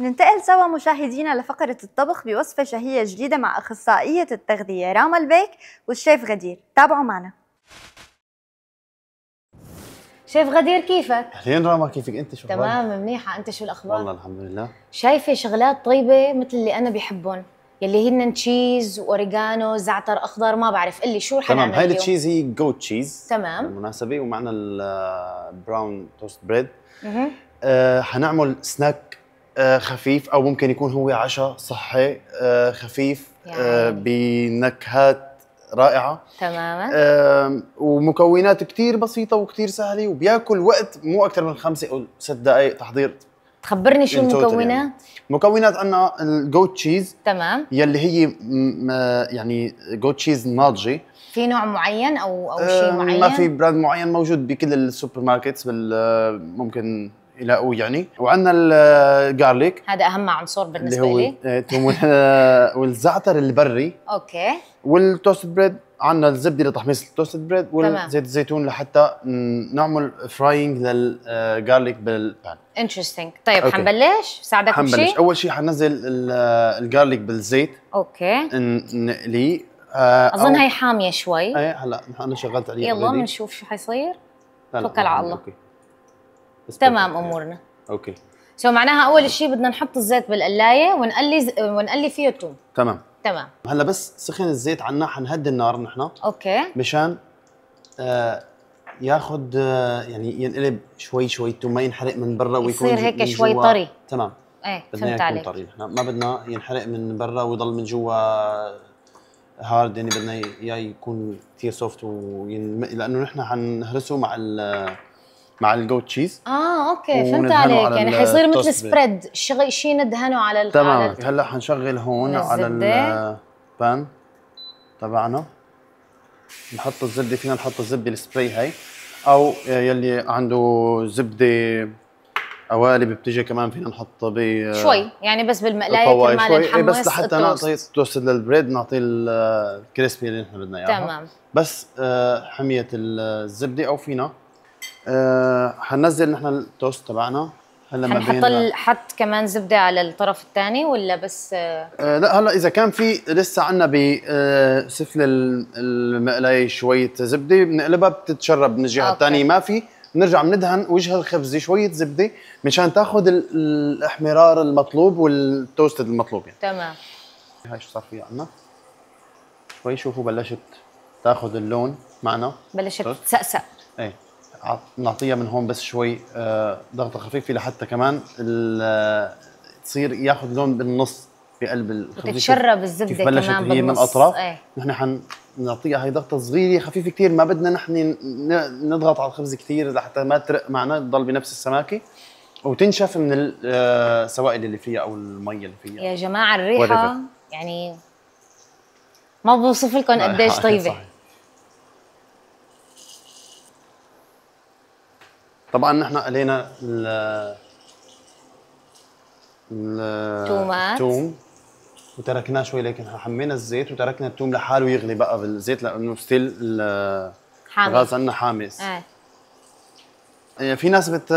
ننتقل سوا مشاهدينا لفقرة الطبخ بوصفة شهية جديدة مع أخصائية التغذية راما البيك والشيف غدير تابعوا معنا شيف غدير كيفك؟ أهلين راما كيفك أنت شو تمام منيحة أنت شو الأخبار؟ والله الحمد لله شايفة شغلات طيبة مثل اللي أنا بحبهم يلي هن تشيز واوريجانو زعتر اخضر ما بعرف قلي شو رح تمام هاي التشيز هي جوت تشيز تمام بالمناسبه ومعنا البراون توست بريد اها حنعمل سناك آه، خفيف او ممكن يكون هو عشاء صحي آه، خفيف آه، يعني. بنكهات رائعه تماما ومكونات كثير بسيطه وكثير سهله وبياكل وقت مو اكثر من خمسة او ست دقائق تحضير تخبرني شو المكونات يعني. مكونات عندنا الجوت تشيز تمام يلي هي يعني جوت تشيز ناضجه في نوع معين او او شيء معين ما في براند معين موجود بكل السوبر ماركتس ممكن الى او يعني وعندنا الجارليك هذا اهم عنصر بالنسبه اللي هو آه، والزعتر البري اوكي والتوست بريد عندنا الزبده لتحميص التوست بريد وزيت الزيتون لحتى نعمل فراينج للجارليك بالبان انترستنج طيب أوكي. حنبلش ساعدك بشيء حنبلش اول شيء حنزل الجارليك آه، بالزيت اوكي نقليه آه، اظن هي حاميه شوي ايه هلا انا شغلت عليها يلا بنشوف شو حيصير توكل على الله أوكي. تمام امورنا اوكي سو معناها اول شيء بدنا نحط الزيت بالقلايه ونقلي ونقلي فيه الثوم تمام تمام هلا بس سخن الزيت عنا حنهدي النار نحن اوكي مشان آه ياخذ آه يعني ينقلب شوي شوي الثوم ما ينحرق من برا ويكون يصير هيك شوي طري تمام ايه فهمت عليك طري نحن ما بدنا ينحرق من برا ويضل من جوا هارد يعني بدنا اياه يكون كثير سوفت وين... لانه نحن حنهرسه مع ال مع الجوت تشيز اه اوكي فهمت عليك يعني حيصير مثل سبريد شيء شي ندهنه على ال تمام هلا حنشغل هون على البان تبعنا نحط الزبده فينا نحط الزبده السبراي هاي او يلي عنده زبده قوالب بتجي كمان فينا نحط ب شوي يعني بس بالمقلايه كمان شوي نحمس إيه، بس لحتى نعطي توست للبريد نعطي الكريسبي اللي نحن بدنا اياه تمام بس آه، حميه الزبده او فينا آه، هننزل نحن التوست تبعنا هلا ما بين حط كمان زبده على الطرف الثاني ولا بس آه؟ آه، لا هلا اذا كان في لسه عندنا بسفل المقلايه شويه زبده بنقلبها بتتشرب من الجهه الثانيه ما في بنرجع بندهن وجه الخبز شويه زبده مشان تاخذ الاحمرار المطلوب والتوستد المطلوب يعني تمام هاي شو صار فيها عنا شوي شوفوا بلشت تاخذ اللون معنا بلشت تسقسق ايه نعطيها من هون بس شوي آه، ضغطه خفيفه لحتى كمان آه، تصير ياخذ لون بالنص بقلب الخبز بتتشرب الزبده كمان بالنص كمان هي من اطراف ايه. نحن حنعطيها هي ضغطه صغيره خفيفه كثير ما بدنا نحن نضغط على الخبز كثير لحتى ما ترق معنا تضل بنفس السماكه وتنشف من آه، السوائل اللي فيها او المي اللي فيها يا جماعه الريحه يعني ما بوصف لكم قديش طيبه صحيح. طبعا نحن قلينا ال ال الثوم وتركناه شوي لكن حمينا الزيت وتركنا الثوم لحاله يغلي بقى بالزيت لانه ستيل الغاز عندنا حامس آه. يعني في ناس بت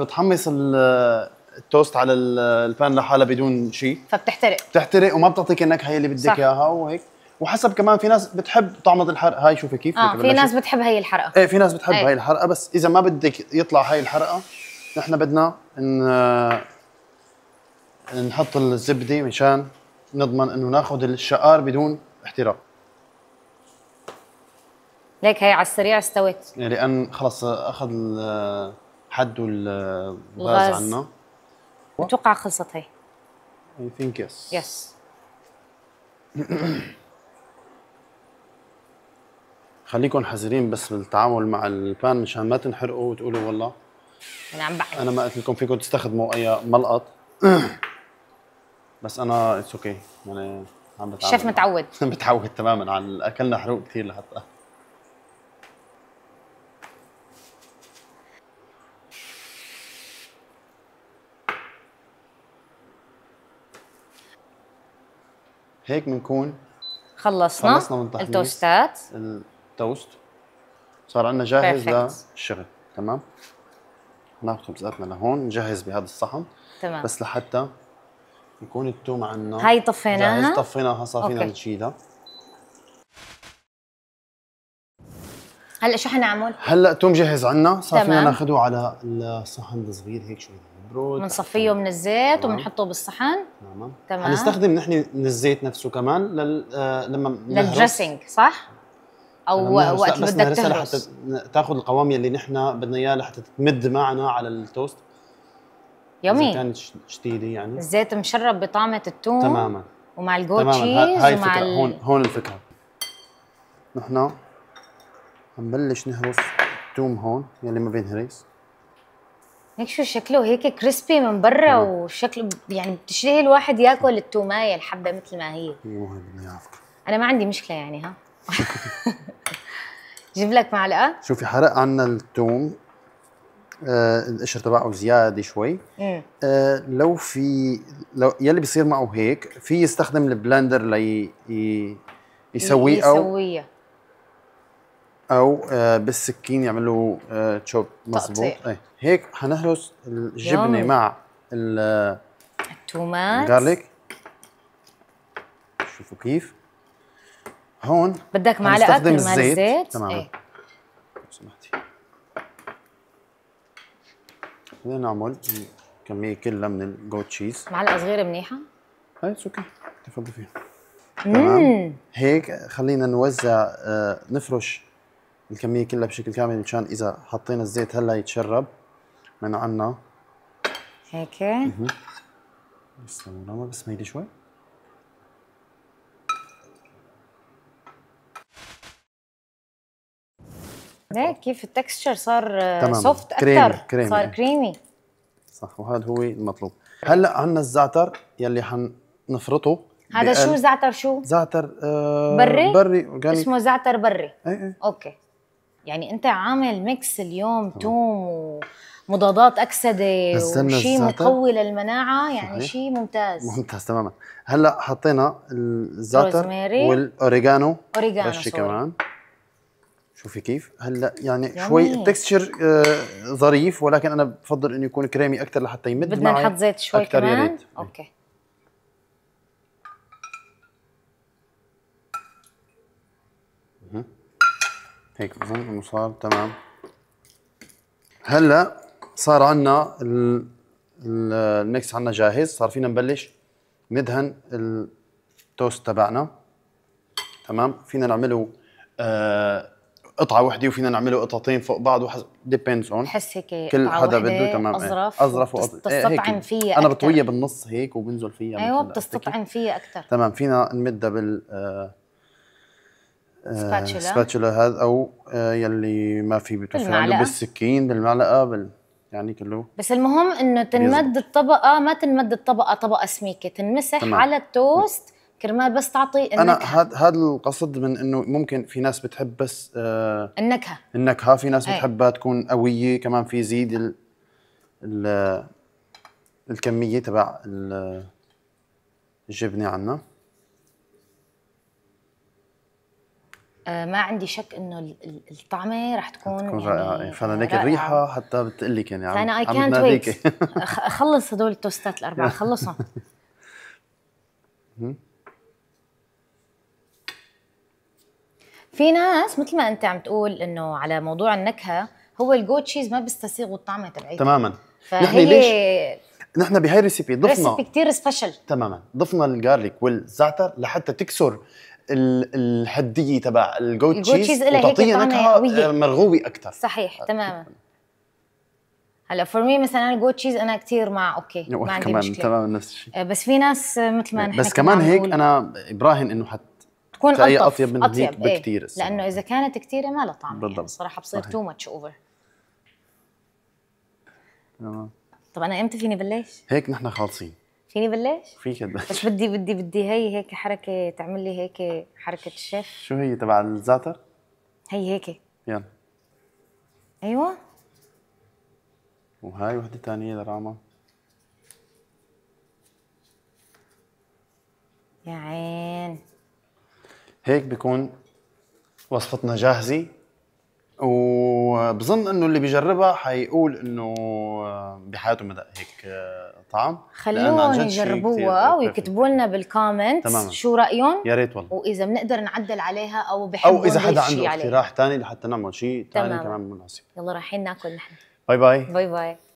بتحمص التوست على البان لحالها بدون شيء فبتحترق بتحترق وما بتعطيك النكهه اللي بدك اياها وهيك وحسب كمان في ناس بتحب طعمه الحرقه هاي شوفي كيف اه في ناس بتحب هي الحرقه ايه في ناس بتحب أي. هي الحرقه بس اذا ما بدك يطلع هاي الحرقه نحن بدنا ان آه، نحط الزبده مشان نضمن انه ناخذ الشقار بدون احتراق ليك هي على السريع استوت إيه، لان خلص اخذ آه، حد آه، الغاز عنا بتوقع خلصت هي I think yes yes خليكم حذرين بس بالتعامل مع البان مشان ما تنحرقوا وتقولوا والله انا عم بحكي انا ما قلت لكم فيكم تستخدموا اي ملقط بس انا اتس اوكي يعني عم بتعود الشيف متعود متعود تماما على اكلنا حروق كثير لحتى هيك بنكون خلصنا, خلصنا من التوستات توست صار عندنا جاهز Perfect. للشغل تمام ناخذ خبزاتنا لهون نجهز بهذا الصحن تمام بس لحتى يكون التوم عندنا هاي طفيناها جاهز طفيناها صار فينا نشيلها هلا شو حنعمل؟ هلا التوم جاهز عندنا صار فينا ناخذه على الصحن الصغير هيك شوي برود بنصفيه من الزيت وبنحطه بالصحن تمام تمام هنستخدم نحن من الزيت نفسه كمان لل آه، لما للدريسنج صح؟ او وقت بدك تهرس حتى تاخذ القوام يلي نحن بدنا اياه لحتى تمد معنا على التوست يومي اذا كانت شديده يعني الزيت مشرب بطعمه التوم تماما ومع الجوتشيز تماماً. تشيز هاي ومع الفكرة. ال... هون هون الفكره نحن بنبلش نهرس التوم هون يلي ما بينهرس هيك شو شكله هيك كريسبي من برا وشكله يعني بتشتهي الواحد ياكل التومايه الحبه مثل ما هي مو هي انا ما عندي مشكله يعني ها جيب لك معلقه شوفي حرق عنا الثوم آه القشر تبعه زياده شوي آه لو في لو يلي بيصير معه هيك في يستخدم البلندر لي يسوي او يسويه او آه بالسكين يعملوا آه تشوب مضبوط ايه هيك حنهرس الجبنه يومي. مع التومات الجارليك شوفوا كيف هون بدك معلقه من الزيت, الزيت. تمام ايه. سمحتي خلينا نعمل كميه كلها من الجوت تشيز معلقه صغيره منيحه هاي اتس اوكي تفضلي فيها تمام هيك خلينا نوزع آه نفرش الكميه كلها بشكل كامل مشان اذا حطينا الزيت هلا يتشرب من عنا هيك يسلموا بس ميلي شوي ليه كيف التكستشر صار سوفت اكثر كريمي. صار كريمي صح وهذا هو المطلوب هلا عندنا الزعتر يلي حنفرطه هذا شو زعتر شو؟ زعتر آه بري؟ بري بري يعني اسمه زعتر بري اي اي اوكي يعني انت عامل ميكس اليوم طبعا. توم ومضادات اكسده وشيء مقوي للمناعه يعني شيء ممتاز ممتاز تماما هلا حطينا الزعتر والاوريجانو اوريجانو كمان شوفي كيف هلا يعني, يعني شوي التكستشر إيه؟ آه ظريف ولكن انا بفضل انه يكون كريمي اكثر لحتى يمد بدنا نحط زيت شوي أكتر كمان ياريت. إيه. اوكي هيك بظن انه صار تمام هلا صار عندنا الميكس عندنا جاهز صار فينا نبلش ندهن التوست تبعنا تمام فينا نعمله آه قطعه وحده وفينا نعمله قطعتين فوق بعض وحسب ديبيندز اون بحس هيك كل حدا بده تمام إيه. اظرف اظرف وتستطعم إيه، فيها انا بطويها بالنص هيك وبنزل فيها ايوه بتستطعم فيها اكثر تمام فينا نمدها بال سباتشولا آه، آه، سباتشولا هذا او آه، يلي ما في بتوفر بالسكين بالمعلقه بال يعني كله بس المهم انه تنمد الطبقه ما تنمد الطبقه طبقه سميكه تنمسح تمام. على التوست كرمال بس تعطي النكهه انا هذا هذا القصد من انه ممكن في ناس بتحب بس آه النكهه النكهه في ناس إيه. بتحبها تكون قويه كمان في يزيد ال ال الكميه تبع الجبنه عندنا آه، ما عندي شك انه الطعمه رح تكون تكون يعني إيه، فعلا لك الريحه حتى بتقلك يعني انا فانا اي كانت ويت خلص هدول التوستات الاربعه خلصهم في ناس مثل ما انت عم تقول انه على موضوع النكهه هو الجوت تشيز ما بيستسيغوا الطعمه تبعيته تماما نحن ليش نحن بهاي الريسيبي ضفنا ريسيبي كثير سبيشل تماما ضفنا الجارليك والزعتر لحتى تكسر الحديه تبع الجوت تشيز وتعطيها نكهه آه، مرغوبه اكثر صحيح تماما هلا فور مي مثلا الجوت تشيز انا كثير مع اوكي ما عندي كمان مشكله تمام نفس الشيء آه، بس في ناس مثل ما نحن بس كمان هيك انا براهن انه حتى تكون اطيب اطيب من أطيب. هيك بكثير إيه؟ لانه اذا كانت كثيره ما لها طعم بالضبط يعني صراحه بصير تو ماتش اوفر طب انا امتى فيني بلش؟ هيك نحن خالصين فيني بلش؟ فيك بلش بس بدي بدي بدي هي هيك حركه تعمل لي هيك حركه الشيف شو هي تبع الزعتر؟ هي هيك يلا ايوه وهاي وحده ثانيه لراما يا عيني هيك بكون وصفتنا جاهزه وبظن انه اللي بيجربها حيقول انه آه، بحياته ما دق هيك آه، طعم خلوهم يجربوها ويكتبوا لنا بالكومنتس شو رايهم يا ريت والله واذا بنقدر نعدل عليها او بحبوا او اذا حدا عنده اقتراح ثاني لحتى نعمل شيء ثاني كمان مناسب يلا رايحين ناكل نحن باي باي باي باي